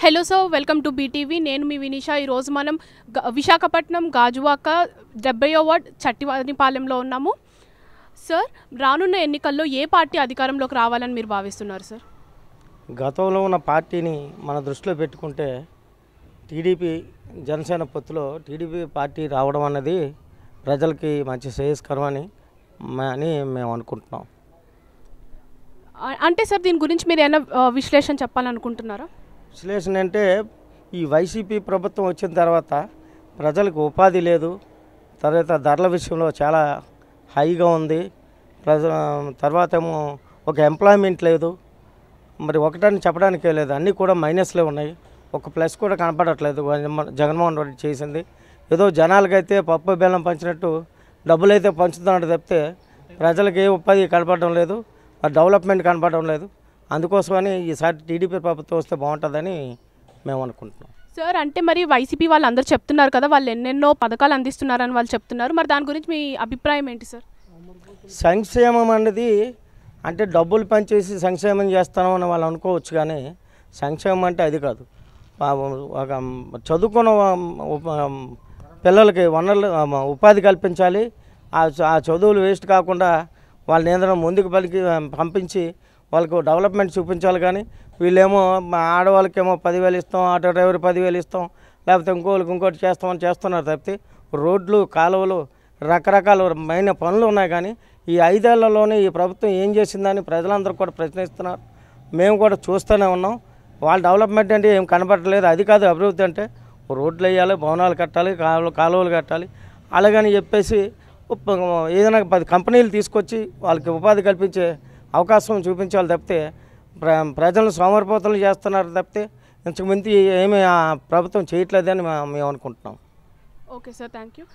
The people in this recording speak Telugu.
hello sir welcome to BTV నేను మీ వినిషా ఈరోజు మనం విశాఖపట్నం గాజువాక డెబ్బయో వార్డ్ చట్టివానిపాలెంలో ఉన్నాము సార్ రానున్న ఎన్నికల్లో ఏ పార్టీ అధికారంలోకి రావాలని మీరు భావిస్తున్నారు సార్ గతంలో ఉన్న పార్టీని మన దృష్టిలో పెట్టుకుంటే టీడీపీ జనసేన పొత్తులో టీడీపీ పార్టీ రావడం అన్నది ప్రజలకి మంచి శ్రేయస్కరం అని అని మేము అనుకుంటున్నాం అంటే సార్ దీని గురించి మీరు ఏమైనా విశ్లేషణ చెప్పాలనుకుంటున్నారా విశ్లేషణ అంటే ఈ వైసీపీ ప్రభుత్వం వచ్చిన తర్వాత ప్రజలకు ఉపాధి లేదు తర్వాత ధరల విషయంలో చాలా హైగా ఉంది ప్రజ తర్వాత ఏమో ఒక ఎంప్లాయ్మెంట్ లేదు మరి ఒకటని చెప్పడానికే లేదు అన్నీ కూడా మైనస్లే ఉన్నాయి ఒక ప్లస్ కూడా కనపడట్లేదు జగన్మోహన్ రెడ్డి చేసింది ఏదో జనాలకైతే పప్పు బెల్లం పంచినట్టు డబ్బులు అయితే పంచుతున్నాడు తప్పితే ప్రజలకు ఏ ఉపాధి కనపడడం లేదు డెవలప్మెంట్ కనపడడం లేదు అందుకోసమని ఈసారి టీడీపీ ప్రభుత్వం వస్తే బాగుంటుందని మేము అనుకుంటున్నాం సార్ అంటే మరి వైసీపీ వాళ్ళు అందరూ చెప్తున్నారు కదా వాళ్ళు ఎన్నెన్నో పథకాలు అందిస్తున్నారని వాళ్ళు చెప్తున్నారు మరి దాని గురించి మీ అభిప్రాయం ఏంటి సార్ సంక్షేమం అనేది అంటే డబ్బులు పంచేసి సంక్షేమం చేస్తామని వాళ్ళు అనుకోవచ్చు కానీ సంక్షేమం అంటే అది కాదు ఒక చదువుకున్న పిల్లలకి వనరులు ఉపాధి కల్పించాలి ఆ చదువులు వేస్ట్ కాకుండా వాళ్ళని ఏదైనా ముందుకు పలికి పంపించి వాళ్ళకు డెవలప్మెంట్ చూపించాలి కానీ వీళ్ళేమో మా ఆడవాళ్ళకేమో పదివేలు ఇస్తాం ఆటో డ్రైవర్ పదివేలు ఇస్తాం లేకపోతే ఇంకోళ్ళకి ఇంకోటి చేస్తామని చేస్తున్నారు తప్పితే రోడ్లు కాలువలు రకరకాల మైన పనులు ఉన్నాయి కానీ ఈ ఐదేళ్లలోనే ఈ ప్రభుత్వం ఏం చేసిందని ప్రజలందరూ కూడా ప్రశ్నిస్తున్నారు మేము కూడా చూస్తూనే ఉన్నాం వాళ్ళ డెవలప్మెంట్ అంటే ఏం కనపడలేదు అది కాదు అభివృద్ధి అంటే రోడ్లు వేయాలి భవనాలు కట్టాలి కాలు కాలువలు కట్టాలి అలాగని చెప్పేసి ఏదైనా పది కంపెనీలు తీసుకొచ్చి వాళ్ళకి ఉపాధి కల్పించే అవకాశం చూపించాలి తప్పితే ప్ర ప్రజలను సోమరిపోతలు చేస్తున్నారు తప్పితే ఇంతకుమంది ఏమీ ప్రభుత్వం చేయట్లేదని మేము అనుకుంటున్నాం ఓకే సార్ థ్యాంక్ యూ